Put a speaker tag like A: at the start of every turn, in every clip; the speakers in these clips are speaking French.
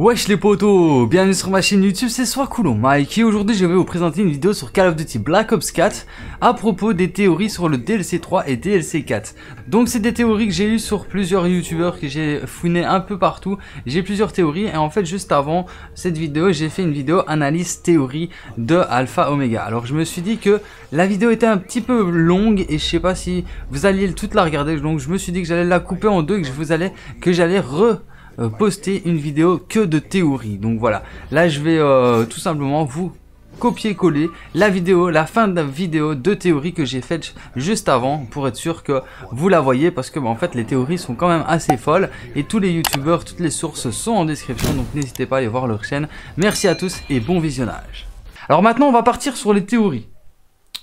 A: Wesh les potos, bienvenue sur ma chaîne YouTube, c'est Swacoulon Mike et aujourd'hui je vais vous présenter une vidéo sur Call of Duty Black Ops 4 à propos des théories sur le DLC 3 et DLC 4. Donc c'est des théories que j'ai eues sur plusieurs youtubeurs que j'ai fouiné un peu partout, j'ai plusieurs théories et en fait juste avant cette vidéo j'ai fait une vidéo analyse théorie de Alpha Omega. Alors je me suis dit que la vidéo était un petit peu longue et je sais pas si vous alliez toute la regarder donc je me suis dit que j'allais la couper en deux et que je vous allais, que j'allais re euh, poster une vidéo que de théorie. Donc voilà, là je vais euh, tout simplement vous copier-coller la vidéo, la fin de la vidéo de théorie que j'ai faite juste avant pour être sûr que vous la voyez parce que bah, en fait les théories sont quand même assez folles et tous les youtubeurs, toutes les sources sont en description donc n'hésitez pas à aller voir leur chaîne. Merci à tous et bon visionnage. Alors maintenant on va partir sur les théories.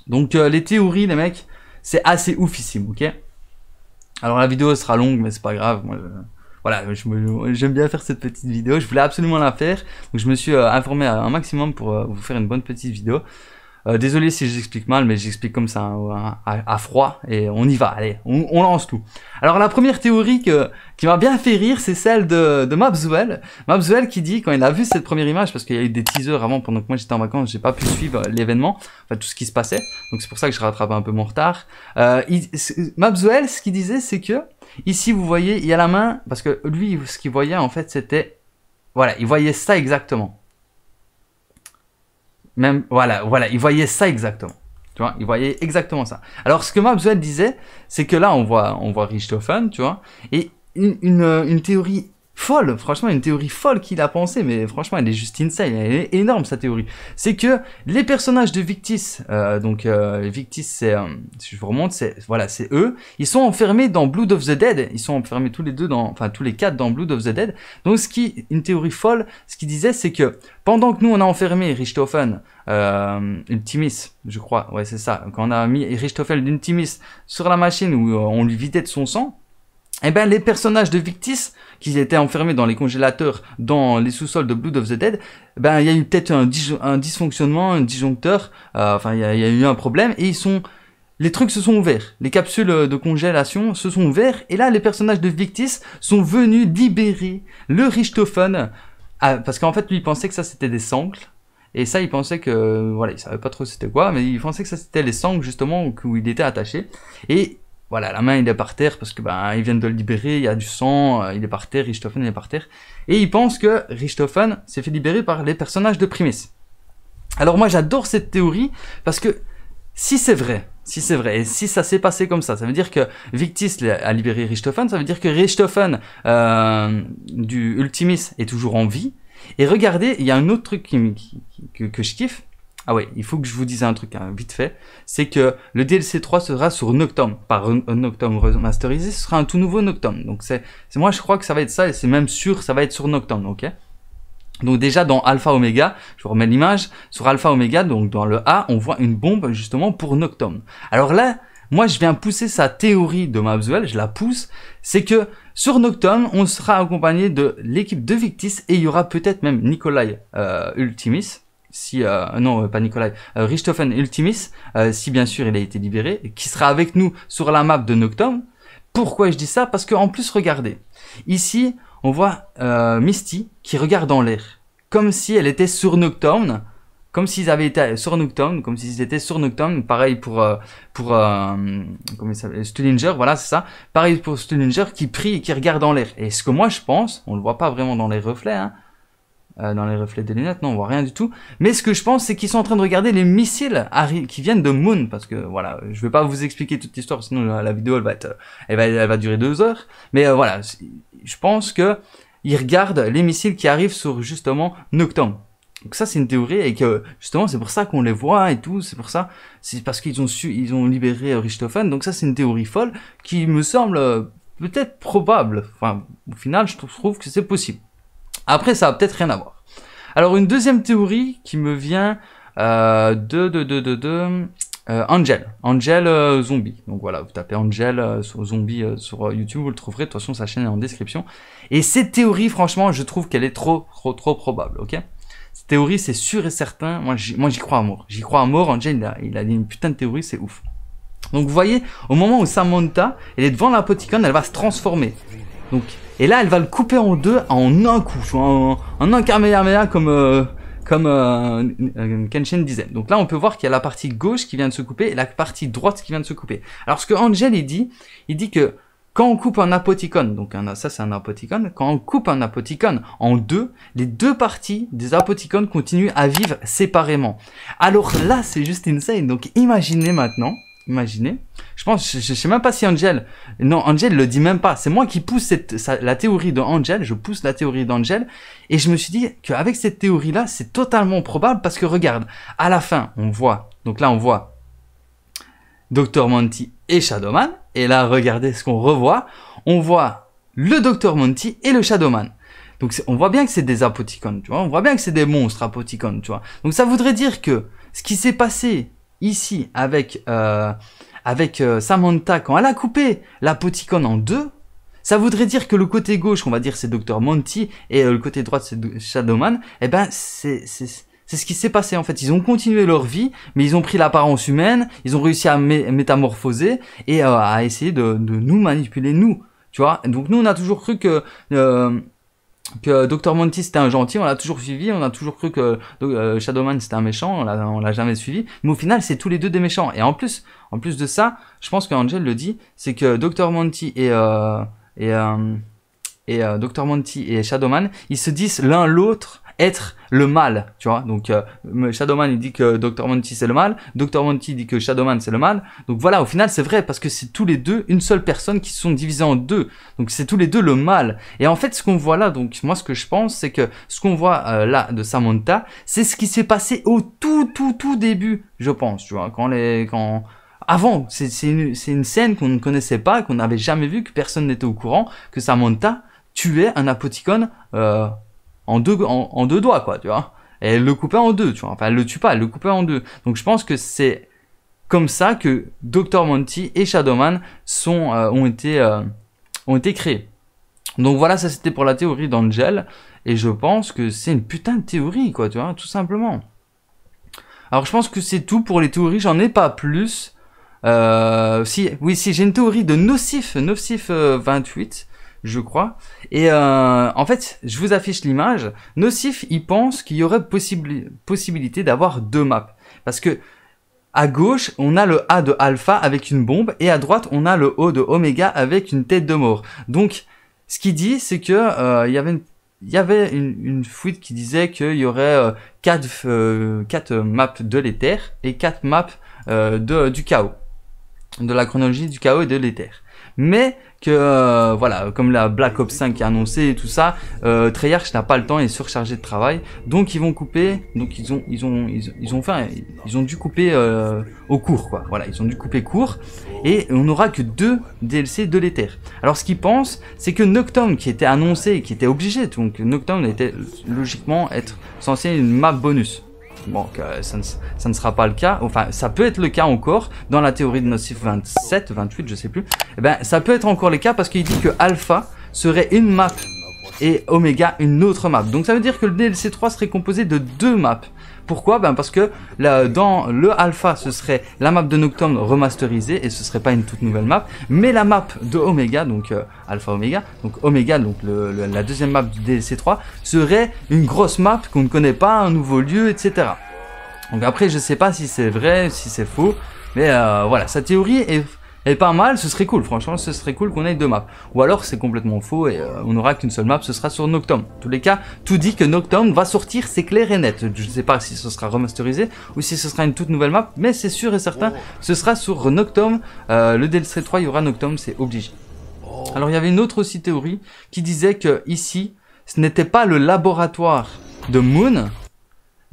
A: Donc euh, les théories les mecs c'est assez oufissime ok Alors la vidéo sera longue mais c'est pas grave voilà, j'aime bien faire cette petite vidéo. Je voulais absolument la faire, donc je me suis euh, informé un maximum pour euh, vous faire une bonne petite vidéo. Euh, désolé si j'explique mal, mais j'explique comme ça hein, à, froid et on y va. Allez, on, lance tout. Alors la première théorie qui m'a bien fait rire, c'est celle de, de Mabzuel. qui dit quand il a vu cette première image, parce qu'il y a eu des teasers avant pendant que moi j'étais en vacances, j'ai pas pu suivre l'événement, enfin tout ce qui se passait. Donc c'est pour ça que je rattrape un peu mon retard. Euh, ce qu'il disait, c'est que Ici, vous voyez, il y a la main, parce que lui, ce qu'il voyait, en fait, c'était... Voilà, il voyait ça exactement. Même, voilà, voilà, il voyait ça exactement. Tu vois, il voyait exactement ça. Alors, ce que je disait, c'est que là, on voit, on voit Richthofen, tu vois, et une théorie folle. Franchement, une théorie folle qu'il a pensée, mais franchement, elle est juste insane. Elle est énorme sa théorie. C'est que les personnages de Victis, euh, donc euh, Victis, c'est, euh, si je vous remonte, c'est voilà, c'est eux. Ils sont enfermés dans Blood of the Dead. Ils sont enfermés tous les deux dans, enfin tous les quatre dans Blood of the Dead. Donc ce qui, une théorie folle, ce qu'il disait, c'est que pendant que nous on a enfermé Richthofen, Ultimis, je crois, ouais c'est ça, quand on a mis Richthofen Ultimis sur la machine où on lui vidait de son sang eh ben, les personnages de Victis, qui étaient enfermés dans les congélateurs, dans les sous-sols de Blood of the Dead, eh ben, il y a eu peut-être un, dysfonctionnement, un disjoncteur, euh, enfin, il y, a eu un problème, et ils sont, les trucs se sont ouverts. Les capsules de congélation se sont ouvertes, et là, les personnages de Victis sont venus libérer le Richtophone, ah, parce qu'en fait, lui, il pensait que ça, c'était des sangles, et ça, il pensait que, voilà, il savait pas trop c'était quoi, mais il pensait que ça c'était les sangles justement où il était attaché. Et voilà, la main, il est par terre parce que ben, il viennent de le libérer, il y a du sang, euh, il est par terre, Richthofen, est par terre. Et il pense que Richthofen s'est fait libérer par les personnages de Primis. Alors moi, j'adore cette théorie parce que si c'est vrai, si c'est vrai, et si ça s'est passé comme ça, ça veut dire que Victis a libéré Richthofen, ça veut dire que Richthofen euh, du Ultimis est toujours en vie. Et regardez, il y a un autre truc que je kiffe, ah ouais, il faut que je vous dise un truc hein, vite fait. C'est que le DLC 3 sera sur Nocturne, par Nocturne remasterisé, ce sera un tout nouveau Nocturne. Donc c'est moi je crois que ça va être ça et c'est même sûr ça va être sur Nocturne, ok donc déjà dans Alpha Omega, je vous remets l'image, sur Alpha Omega, donc dans le A, on voit une bombe justement pour Nocturne. Alors là, moi je viens pousser sa théorie de Mapswell, je la pousse, c'est que sur Nocturne, on sera accompagné de l'équipe de Victis et il y aura peut-être même Nikolai euh, Ultimis, si euh, non euh, pas Nikolai euh, Ultimis euh, si bien sûr il a été libéré qui sera avec nous sur la map de Nocturne. pourquoi je dis ça parce que en plus regardez ici on voit Misty qui regarde en l'air comme si elle était sur Nocturne comme s'ils avaient été sur Nocturne, comme s'ils étaient sur Nocturne, pareil pour pour comme il Stullinger, voilà c'est ça, pareil pour Stullinger qui prie et qui regarde en l'air. Et ce que moi je pense, on le voit pas vraiment dans les reflets, hein, euh, dans les reflets des lunettes, non, on voit rien du tout. Mais ce que je pense, c'est qu'ils sont en train de regarder les missiles qui viennent de Moon, parce que voilà, je vais pas vous expliquer toute l'histoire, sinon la, vidéo elle va être, euh, elle va, elle va durer deux heures. Mais euh, voilà, je pense que ils regardent les missiles qui arrivent sur justement Nocturne. Donc ça c'est une théorie et que justement c'est pour ça qu'on les voit et tout, c'est pour ça, c'est parce qu'ils ont su, ils ont libéré Richtofen. Donc ça c'est une théorie folle qui me semble peut-être probable. Enfin au final je trouve que c'est possible. Après, ça a peut-être rien à voir. Alors, une deuxième théorie qui me vient euh, de, de, de, de, de euh, Angel, Angel euh, Zombie. Donc voilà, vous tapez Angel euh, Zombie sur YouTube, vous le trouverez. De toute façon, sa chaîne est en description. Et cette théorie, franchement, je trouve qu'elle est trop, trop, trop probable, ok Cette théorie, c'est sûr et certain. Moi, j'y crois à mort. J'y crois à mort. Angel, il a, il une putain de théorie, c'est ouf. Donc vous voyez, au moment où Samantha, elle est devant la elle va se transformer. Donc, et là, elle va le couper en deux en un coup, en, un Kamehameha comme, euh, euh, euh, comme Kenshin disait. Donc là, on peut voir qu'il y a la partie gauche qui vient de se couper et la partie droite qui vient de se couper. Alors, ce que Angel, dit, il dit que quand on coupe un apoticone, donc ça c'est un apoticone, quand on coupe un apoticon en deux, les deux parties des apoticones continuent à vivre séparément. Alors là, c'est juste insane. Donc imaginez maintenant, Imaginez. Je pense, je, sais même pas si Angel. Non, Angel le dit même pas. C'est moi qui pousse cette, la théorie de Angel. Je pousse la théorie d'Angel. Et je me suis dit qu'avec cette théorie-là, c'est totalement probable parce que regarde, à la fin, on voit. Donc là, on voit Dr. Monty et Shadowman. Et là, regardez ce qu'on revoit. On voit le Dr. Monty et le Shadowman. Donc on voit bien que c'est des apoticons, tu vois. On voit bien que c'est des monstres apoticons, tu vois. Donc ça voudrait dire que ce qui s'est passé ici avec, euh, avec euh, Samantha quand elle a coupé la Poticon en deux, ça voudrait dire que le côté gauche, on va dire, c'est Dr. Monty et euh, le côté droit, c'est Shadowman. Eh ben, c'est c'est ce qui s'est passé en fait. Ils ont continué leur vie, mais ils ont pris l'apparence humaine, ils ont réussi à métamorphoser et euh, à essayer de, de, nous manipuler, nous. Tu vois Donc nous, on a toujours cru que euh, que euh, Dr Monty c'était un gentil, on l'a toujours suivi, on a toujours cru que euh, euh, Shadowman c'était un méchant, on l'a jamais suivi, mais au final c'est tous les deux des méchants. Et en plus, en plus de ça, je pense que Angel le dit, c'est que Dr Monty et et, et Dr Monty et Shadowman, ils se disent l'un l'autre être le mal, tu vois. Donc euh, Shadowman il dit que Dr Monty c'est le mal, Dr Monty dit que Shadowman c'est le mal. Donc voilà, au final c'est vrai parce que c'est tous les deux une seule personne qui se sont divisés en deux. Donc c'est tous les deux le mal. Et en fait ce qu'on voit là, donc moi ce que je pense c'est que ce qu'on voit euh, là de Samantha, c'est ce qui s'est passé au tout tout tout début, je pense, tu vois, quand les quand avant, c'est une, une scène qu'on ne connaissait pas, qu'on n'avait jamais vu que personne n'était au courant, que Samantha tuait un apoticone euh, en deux, en, deux doigts, quoi, tu vois. Et elle le coupait en deux, tu vois. Enfin, le tue pas, elle le coupait en deux. Donc je pense que c'est comme ça que Dr. Monty et Shadowman sont, euh, ont, été, euh, ont été créés. Donc voilà, ça c'était pour la théorie d'Angel. Et je pense que c'est une putain de théorie, quoi, tu vois, tout simplement. Alors je pense que c'est tout pour les théories, j'en ai pas plus. Euh, si, oui, si j'ai une théorie de Nocif, Nocif 28. Euh, je crois. Et euh, en fait, je vous affiche l'image. Nocif, il pense qu'il y aurait possibilité d'avoir deux maps. Parce que à gauche, on a le A de alpha avec une bombe et à droite, on a le O de oméga avec une tête de mort. Donc, ce qu'il dit, c'est que euh, il y avait une il y avait une, fuite qui disait qu'il y aurait euh, quatre maps de l'éther et quatre maps de, du chaos. De la chronologie du chaos et de l'éther mais que euh, voilà, comme la Black Ops 5 est annoncée tout ça, euh, Treyarch n'a pas le temps et est surchargé de travail, donc ils vont couper, donc ils ont ils ont ils, ont fait, ils ont dû couper euh, au cours quoi. Voilà, ils ont dû couper court et on n'aura que deux DLC de l'éther. Alors ce qu'ils pensent, c'est que Nocturne qui était annoncé, qui était obligé, donc Nocturne était logiquement être censé une map bonus. Bon ça, ne, sera pas le cas. Enfin, ça peut être le cas encore dans la théorie de nocif 27, 28, je sais plus. Eh ben, ça peut être encore le cas parce qu'il dit que alpha serait une map et oméga une autre map. Donc ça veut dire que le DLC 3 serait composé de deux maps. Pourquoi ben Parce que dans le alpha, ce serait la map de Nocturne remasterisée et ce serait pas une toute nouvelle map, mais la map de Omega, donc euh, alpha Omega, donc Omega, donc la deuxième map du DLC 3, serait une grosse map qu'on ne connaît pas, un nouveau lieu, etc. Donc après, je sais pas si c'est vrai, si c'est faux, mais euh, voilà, sa théorie est et pas mal, ce serait cool, franchement, ce serait cool qu'on ait deux maps. Ou alors c'est complètement faux et euh, on aura qu'une seule map, ce sera sur Noctum. En tous les cas, tout dit que Noctum va sortir, c'est clair et net. Je ne sais pas si ce sera remasterisé ou si ce sera une toute nouvelle map, mais c'est sûr et certain, ce sera sur Noctum. Euh, le DLC 3, il y aura Noctum, c'est obligé. Oh. Alors il y avait une autre aussi théorie qui disait que ici, ce n'était pas le laboratoire de Moon,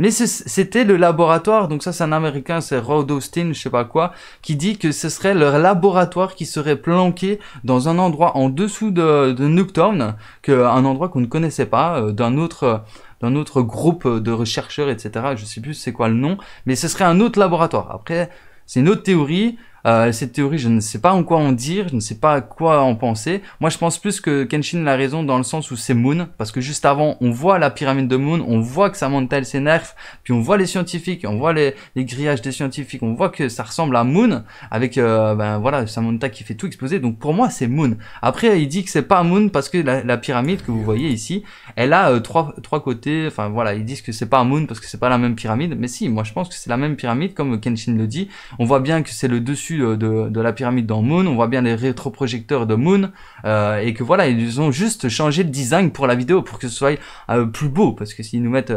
A: mais c'était le laboratoire, donc ça c'est un américain, c'est Rod Austin, je sais pas quoi, qui dit que ce serait leur laboratoire qui serait planqué dans un endroit en dessous de, de Nuketown, un endroit qu'on ne connaissait pas, euh, d'un autre... d'un autre groupe de rechercheurs, etc. Je sais plus c'est quoi le nom, mais ce serait un autre laboratoire. Après, c'est une autre théorie. Euh, cette théorie, je ne sais pas en quoi en dire, je ne sais pas à quoi en penser. Moi, je pense plus que Kenshin a raison dans le sens où c'est Moon, parce que juste avant, on voit la pyramide de Moon, on voit que Samantha s'énerve, puis on voit les scientifiques, on voit les, grillages des scientifiques, on voit que ça ressemble à Moon, avec euh, ben voilà Samantha qui fait tout exploser. Donc pour moi, c'est Moon. Après, il dit que c'est pas Moon parce que la, pyramide que vous voyez ici, elle a euh, trois trois côtés. Enfin voilà, ils disent que c'est pas Moon parce que c'est pas la même pyramide, mais si, moi je pense que c'est la même pyramide comme Kenshin le dit. On voit bien que c'est le dessus euh, de, la pyramide dans Moon, on voit bien les rétroprojecteurs de Moon, euh, et que voilà, ils ont juste changé le design pour la vidéo pour que ce soit euh, plus beau, parce que s'ils nous mettent...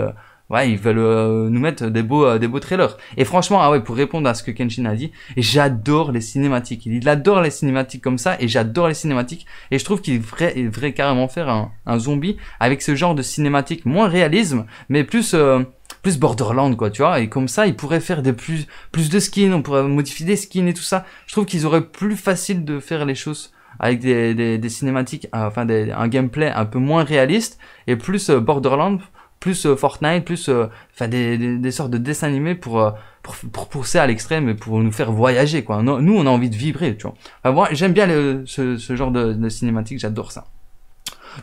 A: Ouais, ils veulent nous mettre des beaux, des beaux trailers. Et franchement, ah ouais, pour répondre à ce que Kenshin a dit, j'adore les cinématiques. Il adore les cinématiques comme ça, et j'adore les cinématiques. Et je trouve qu'il devrait, carrément faire un, zombie avec ce genre de cinématique moins réalisme, mais plus plus Borderland quoi, tu vois. Et comme ça, ils pourraient faire des plus plus de skins, on pourrait modifier des skins et tout ça. Je trouve qu'ils auraient plus facile de faire les choses avec des, cinématiques, euh, enfin un gameplay un peu moins réaliste et plus euh, Borderland, plus euh, Fortnite, plus enfin des, sortes de dessins animés pour, pour, pousser à l'extrême et pour nous faire voyager quoi. Nous on a envie de vibrer, tu vois. moi j'aime bien ce, genre de, cinématiques j'adore ça.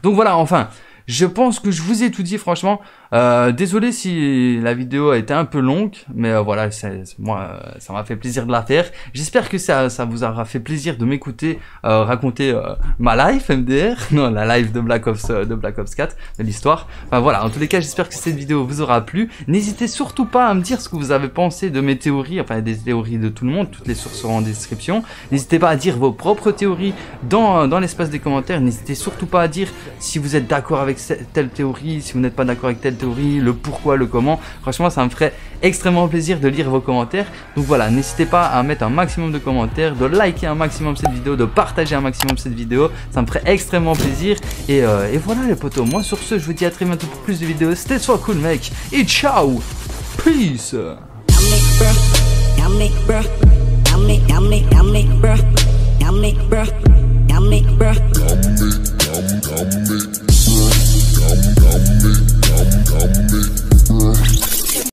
A: Donc voilà, enfin. Je pense que je vous ai tout dit, franchement. Euh, désolé si la vidéo a été un peu longue, mais euh, voilà, moi, euh, ça m'a fait plaisir de la faire. J'espère que ça, ça vous aura fait plaisir de m'écouter raconter ma life MDR, non, la life de Black Ops, de Black Ops 4, de l'histoire. Enfin voilà, en tous les cas, j'espère que cette vidéo vous aura plu. N'hésitez surtout pas à me dire ce que vous avez pensé de mes théories, enfin des théories de tout le monde, toutes les sources seront en description. N'hésitez pas à dire vos propres théories dans, dans l'espace des commentaires. N'hésitez surtout pas à dire si vous êtes d'accord avec telle théorie, si vous n'êtes pas d'accord avec telle théorie le pourquoi, le comment. Franchement, ça me ferait extrêmement plaisir de lire vos commentaires. Donc voilà, n'hésitez pas à mettre un maximum de commentaires, de liker un maximum cette vidéo, de partager un maximum cette vidéo. Ça me ferait extrêmement plaisir. Et, voilà les potos, moi sur ce, je vous dis à très bientôt pour plus de vidéos. C'était soit cool mec. Et ciao Peace